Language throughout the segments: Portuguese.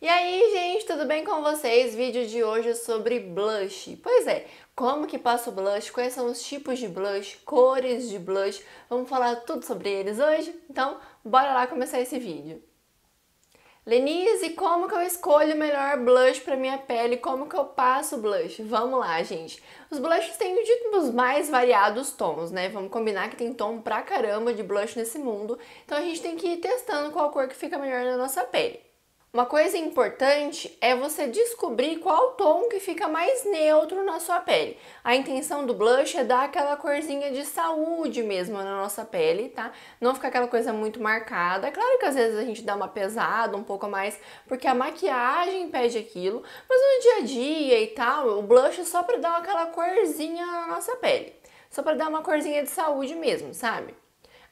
E aí, gente, tudo bem com vocês? Vídeo de hoje é sobre blush. Pois é, como que passa o blush, quais são os tipos de blush, cores de blush, vamos falar tudo sobre eles hoje? Então, bora lá começar esse vídeo. Lenise, como que eu escolho o melhor blush para minha pele? Como que eu passo blush? Vamos lá, gente. Os blushes têm os mais variados tons, né? Vamos combinar que tem tom pra caramba de blush nesse mundo. Então a gente tem que ir testando qual cor que fica melhor na nossa pele. Uma coisa importante é você descobrir qual tom que fica mais neutro na sua pele. A intenção do blush é dar aquela corzinha de saúde mesmo na nossa pele, tá? Não ficar aquela coisa muito marcada. É claro que às vezes a gente dá uma pesada, um pouco mais, porque a maquiagem pede aquilo, mas no dia a dia e tal, o blush é só para dar aquela corzinha na nossa pele. Só para dar uma corzinha de saúde mesmo, sabe?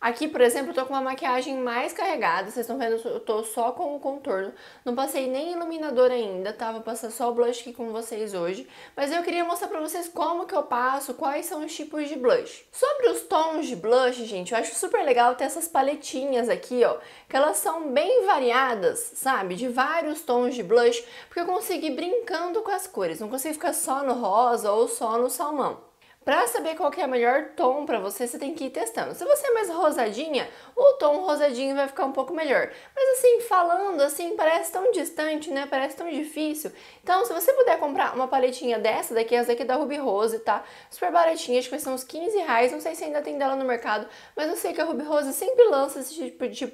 Aqui, por exemplo, eu tô com uma maquiagem mais carregada, vocês estão vendo, eu tô só com o contorno, não passei nem iluminador ainda, tá? Vou passar só o blush aqui com vocês hoje, mas eu queria mostrar pra vocês como que eu passo, quais são os tipos de blush. Sobre os tons de blush, gente, eu acho super legal ter essas paletinhas aqui, ó, que elas são bem variadas, sabe? De vários tons de blush, porque eu consegui brincando com as cores, não consegui ficar só no rosa ou só no salmão. Para saber qual é o melhor tom para você, você tem que ir testando. Se você é mais rosadinha, o tom rosadinho vai ficar um pouco melhor. Mas assim, falando assim, parece tão distante, né? Parece tão difícil. Então, se você puder comprar uma paletinha dessa daqui, essa daqui é da Ruby Rose, tá? Super baratinha, acho que são uns 15 reais. Não sei se ainda tem dela no mercado, mas eu sei que a Ruby Rose sempre lança esse tipo de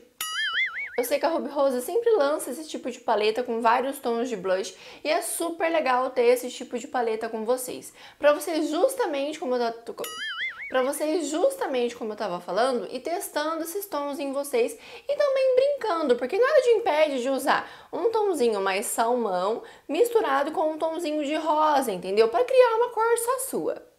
eu sei que a Ruby Rose sempre lança esse tipo de paleta com vários tons de blush e é super legal ter esse tipo de paleta com vocês. Pra vocês justamente como eu tô... Pra vocês justamente como eu tava falando e testando esses tons em vocês e também brincando, porque nada te impede de usar um tomzinho mais salmão misturado com um tomzinho de rosa, entendeu? Pra criar uma cor só sua.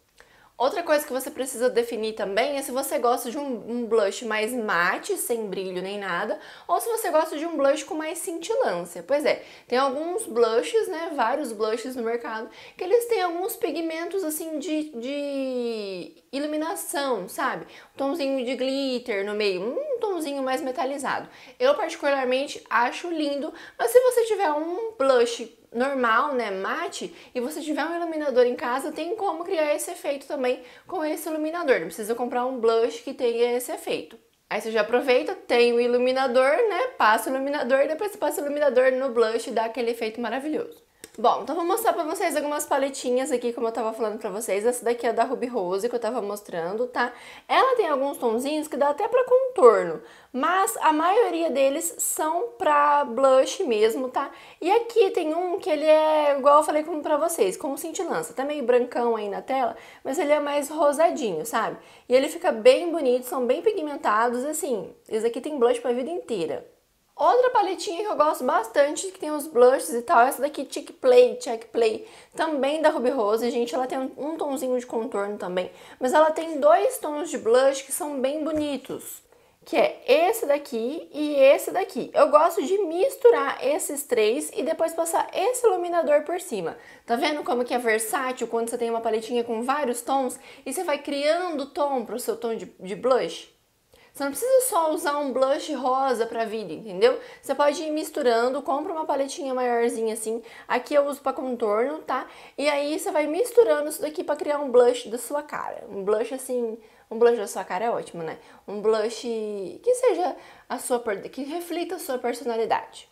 Outra coisa que você precisa definir também é se você gosta de um, blush mais mate, sem brilho nem nada, ou se você gosta de um blush com mais cintilância. Pois é, tem alguns blushes, né, vários blushes no mercado, que eles têm alguns pigmentos assim de, de iluminação, sabe? Um tomzinho de glitter no meio, um tomzinho mais metalizado. Eu particularmente acho lindo, mas se você tiver um blush normal, né, mate, e você tiver um iluminador em casa, tem como criar esse efeito também com esse iluminador. Não precisa comprar um blush que tenha esse efeito. Aí você já aproveita, tem o iluminador, né? Passa o iluminador e depois você passa o iluminador no blush e dá aquele efeito maravilhoso. Bom, então vou mostrar pra vocês algumas paletinhas aqui, como eu tava falando pra vocês. Essa daqui é da Ruby Rose, que eu tava mostrando, tá? Ela tem alguns tonzinhos que dá até pra contorno, mas a maioria deles são pra blush mesmo, tá? E aqui tem um que ele é, igual eu falei como pra vocês, como cintilança. Tá meio brancão aí na tela, mas ele é mais rosadinho, sabe? E ele fica bem bonito, são bem pigmentados, assim, esse aqui tem blush pra vida inteira. Outra paletinha que eu gosto bastante, que tem os blushes e tal, é essa daqui cheek Play, Check Play, também da Ruby Rose, gente, ela tem um tonzinho de contorno também, mas ela tem dois tons de blush que são bem bonitos, que é esse daqui e esse daqui. Eu gosto de misturar esses três e depois passar esse iluminador por cima. Tá vendo como que é versátil quando você tem uma paletinha com vários tons e você vai criando tom pro seu tom de, de blush? Você não precisa só usar um blush rosa pra vida, entendeu? Você pode ir misturando, compra uma paletinha maiorzinha assim. Aqui eu uso pra contorno, tá? E aí você vai misturando isso daqui pra criar um blush da sua cara. Um blush assim... Um blush da sua cara é ótimo, né? Um blush que seja a sua... que reflita a sua personalidade.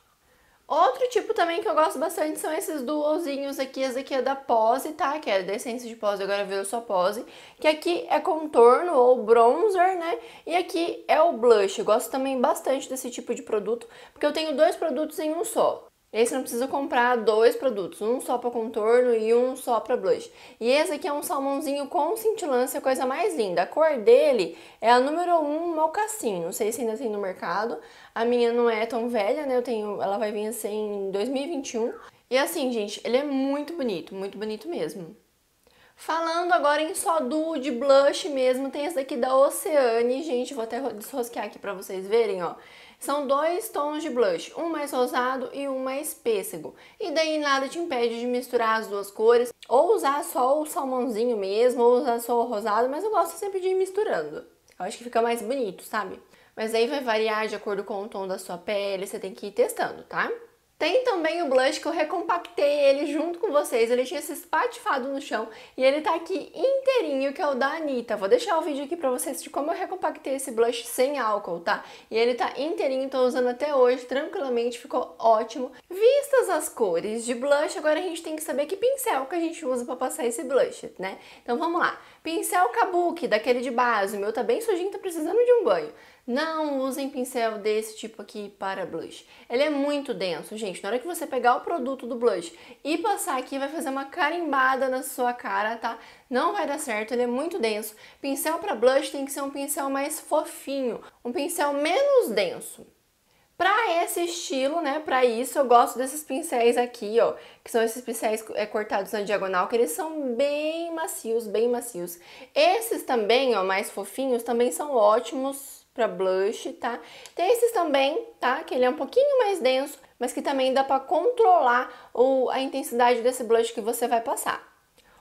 Outro tipo também que eu gosto bastante são esses duozinhos aqui. Esse aqui é da Pose, tá? Que é da essência de Pose, agora virou só Pose. Que aqui é contorno ou bronzer, né? E aqui é o blush. Eu gosto também bastante desse tipo de produto, porque eu tenho dois produtos em um só. E aí você não precisa comprar dois produtos, um só para contorno e um só para blush. E esse aqui é um salmãozinho com cintilância, coisa mais linda. A cor dele é a número 1 um, mocassim, não sei se ainda tem no mercado. A minha não é tão velha, né? Eu tenho, ela vai vir assim em 2021. E assim, gente, ele é muito bonito, muito bonito mesmo. Falando agora em só duo de blush mesmo, tem esse daqui da Oceane, gente, vou até desrosquear aqui para vocês verem, ó. São dois tons de blush, um mais rosado e um mais pêssego. E daí nada te impede de misturar as duas cores, ou usar só o salmãozinho mesmo, ou usar só o rosado, mas eu gosto sempre de ir misturando. Eu acho que fica mais bonito, sabe? Mas aí vai variar de acordo com o tom da sua pele, você tem que ir testando, tá? Tem também o blush que eu recompactei ele junto com vocês, ele tinha se espatifado no chão e ele tá aqui inteirinho, que é o da Anitta. Vou deixar o vídeo aqui pra vocês de como eu recompactei esse blush sem álcool, tá? E ele tá inteirinho, tô usando até hoje, tranquilamente, ficou ótimo. Vistas as cores de blush, agora a gente tem que saber que pincel que a gente usa pra passar esse blush, né? Então vamos lá. Pincel Kabuki, daquele de base, o meu tá bem sujinho, tá precisando de um banho. Não usem pincel desse tipo aqui para blush. Ele é muito denso, gente. Na hora que você pegar o produto do blush e passar aqui, vai fazer uma carimbada na sua cara, tá? Não vai dar certo, ele é muito denso. Pincel para blush tem que ser um pincel mais fofinho, um pincel menos denso. Para esse estilo, né, para isso, eu gosto desses pincéis aqui, ó, que são esses pincéis é, cortados na diagonal, que eles são bem macios, bem macios. Esses também, ó, mais fofinhos, também são ótimos para blush, tá? Tem esses também, tá? Que ele é um pouquinho mais denso, mas que também dá para controlar o, a intensidade desse blush que você vai passar.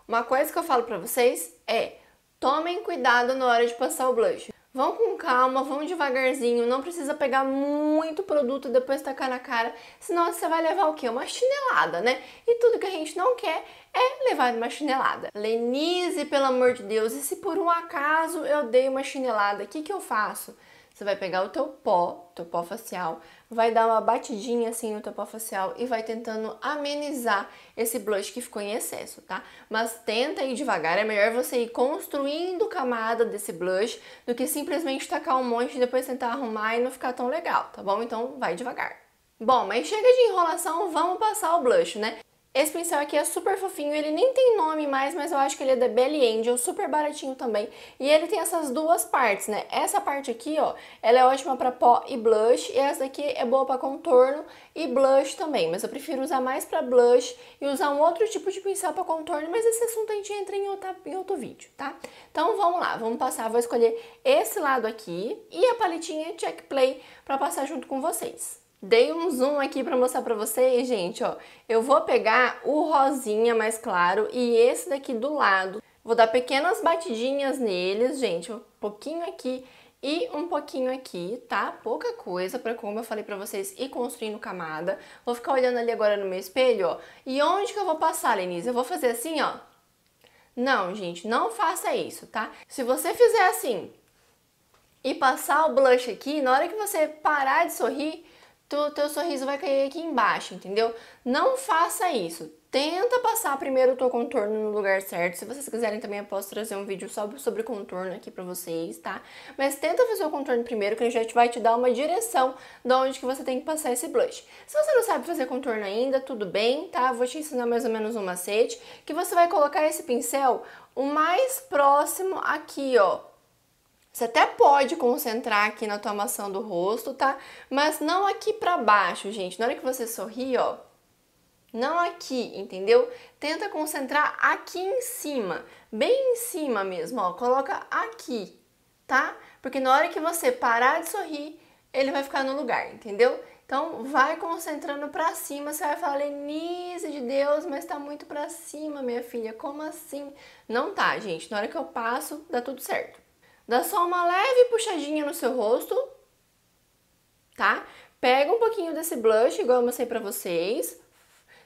Uma coisa que eu falo para vocês é tomem cuidado na hora de passar o blush, Vão com calma, vão devagarzinho, não precisa pegar muito produto e depois tacar na cara, senão você vai levar o quê? Uma chinelada, né? E tudo que a gente não quer é levar uma chinelada. Lenise, pelo amor de Deus, e se por um acaso eu dei uma chinelada, o que, que eu faço? Você vai pegar o teu pó, teu pó facial, vai dar uma batidinha assim no teu pó facial e vai tentando amenizar esse blush que ficou em excesso, tá? Mas tenta ir devagar, é melhor você ir construindo camada desse blush do que simplesmente tacar um monte e depois tentar arrumar e não ficar tão legal, tá bom? Então vai devagar. Bom, mas chega de enrolação, vamos passar o blush, né? Esse pincel aqui é super fofinho, ele nem tem nome mais, mas eu acho que ele é da Belly Angel, super baratinho também. E ele tem essas duas partes, né? Essa parte aqui, ó, ela é ótima pra pó e blush, e essa daqui é boa pra contorno e blush também. Mas eu prefiro usar mais pra blush e usar um outro tipo de pincel pra contorno, mas esse assunto a gente entra em, outra, em outro vídeo, tá? Então vamos lá, vamos passar, vou escolher esse lado aqui e a paletinha Check Play pra passar junto com vocês. Dei um zoom aqui para mostrar para vocês, gente, ó. Eu vou pegar o rosinha mais claro e esse daqui do lado. Vou dar pequenas batidinhas neles, gente, um pouquinho aqui e um pouquinho aqui, tá? Pouca coisa pra, como eu falei para vocês ir construindo camada. Vou ficar olhando ali agora no meu espelho, ó. E onde que eu vou passar, Lenise? Eu vou fazer assim, ó. Não, gente, não faça isso, tá? Se você fizer assim e passar o blush aqui, na hora que você parar de sorrir, tu, teu sorriso vai cair aqui embaixo, entendeu? Não faça isso. Tenta passar primeiro o teu contorno no lugar certo. Se vocês quiserem também, eu posso trazer um vídeo só sobre contorno aqui pra vocês, tá? Mas tenta fazer o contorno primeiro, que ele já te vai te dar uma direção de onde que você tem que passar esse blush. Se você não sabe fazer contorno ainda, tudo bem, tá? Vou te ensinar mais ou menos um macete, que você vai colocar esse pincel o mais próximo aqui, ó, você até pode concentrar aqui na tua maçã do rosto, tá? Mas não aqui para baixo, gente. Na hora que você sorri, ó, não aqui, entendeu? Tenta concentrar aqui em cima, bem em cima mesmo, ó. Coloca aqui, tá? Porque na hora que você parar de sorrir, ele vai ficar no lugar, entendeu? Então vai concentrando para cima, você vai falar, Lenise de Deus, mas tá muito para cima, minha filha. Como assim? Não tá, gente. Na hora que eu passo, dá tudo certo. Dá só uma leve puxadinha no seu rosto, tá? Pega um pouquinho desse blush, igual eu mostrei pra vocês.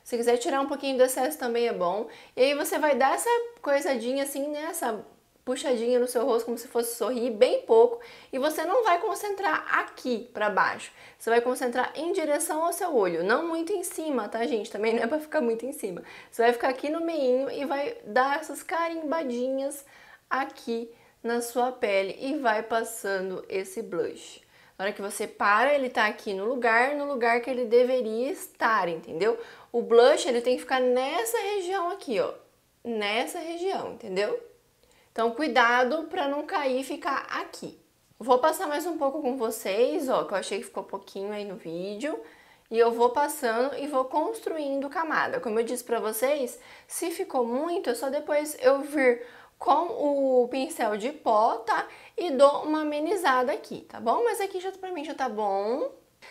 Se quiser tirar um pouquinho do excesso também é bom. E aí você vai dar essa coisadinha assim, né? Essa puxadinha no seu rosto, como se fosse sorrir, bem pouco. E você não vai concentrar aqui pra baixo. Você vai concentrar em direção ao seu olho. Não muito em cima, tá, gente? Também não é pra ficar muito em cima. Você vai ficar aqui no meinho e vai dar essas carimbadinhas aqui na sua pele e vai passando esse blush. Na hora que você para, ele tá aqui no lugar, no lugar que ele deveria estar, entendeu? O blush, ele tem que ficar nessa região aqui, ó. Nessa região, entendeu? Então, cuidado pra não cair e ficar aqui. Vou passar mais um pouco com vocês, ó, que eu achei que ficou pouquinho aí no vídeo. E eu vou passando e vou construindo camada. Como eu disse pra vocês, se ficou muito, é só depois eu vir com o pincel de pó, tá? E dou uma amenizada aqui, tá bom? Mas aqui já pra mim já tá bom.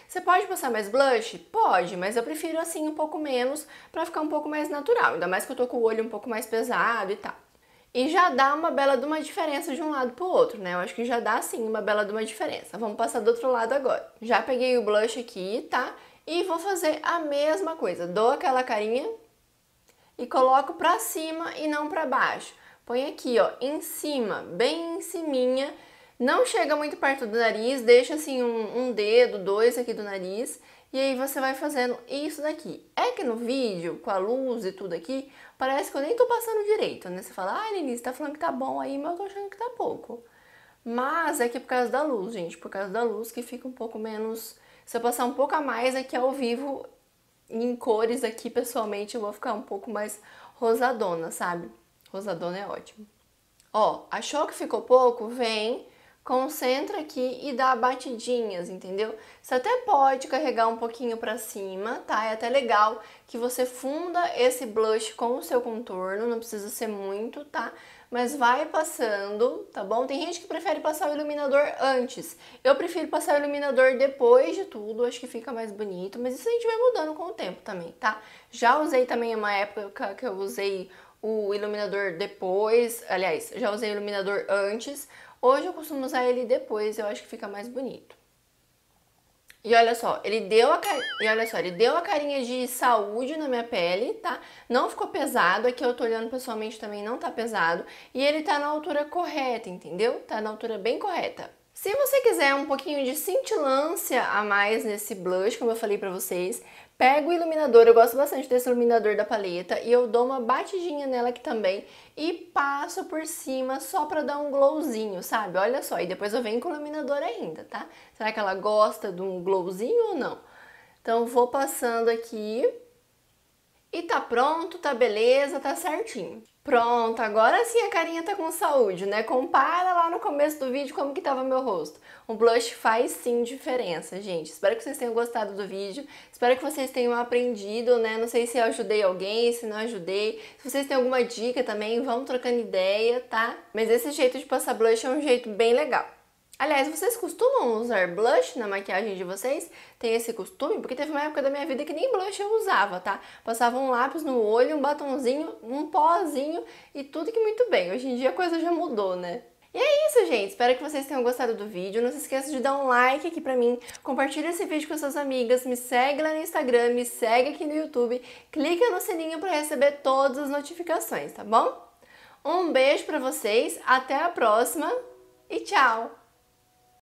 Você pode passar mais blush? Pode, mas eu prefiro assim um pouco menos pra ficar um pouco mais natural. Ainda mais que eu tô com o olho um pouco mais pesado e tal. E já dá uma bela de uma diferença de um lado pro outro, né? Eu acho que já dá sim uma bela de uma diferença. Vamos passar do outro lado agora. Já peguei o blush aqui, tá? E vou fazer a mesma coisa. Dou aquela carinha e coloco pra cima e não pra baixo Põe aqui, ó, em cima, bem em cima. Não chega muito perto do nariz, deixa assim um, um dedo, dois aqui do nariz. E aí você vai fazendo isso daqui. É que no vídeo, com a luz e tudo aqui, parece que eu nem tô passando direito, né? Você fala, ah, Lili, você tá falando que tá bom aí, mas eu tô achando que tá pouco. Mas é que é por causa da luz, gente, por causa da luz que fica um pouco menos... Se eu passar um pouco a mais aqui ao vivo, em cores aqui pessoalmente, eu vou ficar um pouco mais rosadona, sabe? Rosadona é ótimo. Ó, achou que ficou pouco? Vem, concentra aqui e dá batidinhas, entendeu? Você até pode carregar um pouquinho para cima, tá? É até legal que você funda esse blush com o seu contorno, não precisa ser muito, tá? Mas vai passando, tá bom? Tem gente que prefere passar o iluminador antes. Eu prefiro passar o iluminador depois de tudo, acho que fica mais bonito, mas isso a gente vai mudando com o tempo também, tá? Já usei também uma época que eu usei o iluminador depois. Aliás, já usei o iluminador antes. Hoje eu costumo usar ele depois, eu acho que fica mais bonito. E olha só, ele deu a e olha só, ele deu a carinha de saúde na minha pele, tá? Não ficou pesado, aqui é eu tô olhando pessoalmente também não tá pesado, e ele tá na altura correta, entendeu? Tá na altura bem correta. Se você quiser um pouquinho de cintilância a mais nesse blush, como eu falei pra vocês, pego o iluminador, eu gosto bastante desse iluminador da paleta, e eu dou uma batidinha nela aqui também e passo por cima só pra dar um glowzinho, sabe? Olha só, e depois eu venho com o iluminador ainda, tá? Será que ela gosta de um glowzinho ou não? Então vou passando aqui e tá pronto, tá beleza, tá certinho. Pronto, agora sim a carinha tá com saúde, né? Compara lá no começo do vídeo como que tava meu rosto. O blush faz sim diferença, gente. Espero que vocês tenham gostado do vídeo. Espero que vocês tenham aprendido, né? Não sei se eu ajudei alguém, se não ajudei. Se vocês têm alguma dica também, vamos trocando ideia, tá? Mas esse jeito de passar blush é um jeito bem legal. Aliás, vocês costumam usar blush na maquiagem de vocês? Tem esse costume? Porque teve uma época da minha vida que nem blush eu usava, tá? Passava um lápis no olho, um batonzinho, um pozinho e tudo que muito bem. Hoje em dia a coisa já mudou, né? E é isso, gente. Espero que vocês tenham gostado do vídeo. Não se esqueça de dar um like aqui pra mim. Compartilha esse vídeo com suas amigas. Me segue lá no Instagram, me segue aqui no YouTube. Clica no sininho pra receber todas as notificações, tá bom? Um beijo pra vocês. Até a próxima e tchau!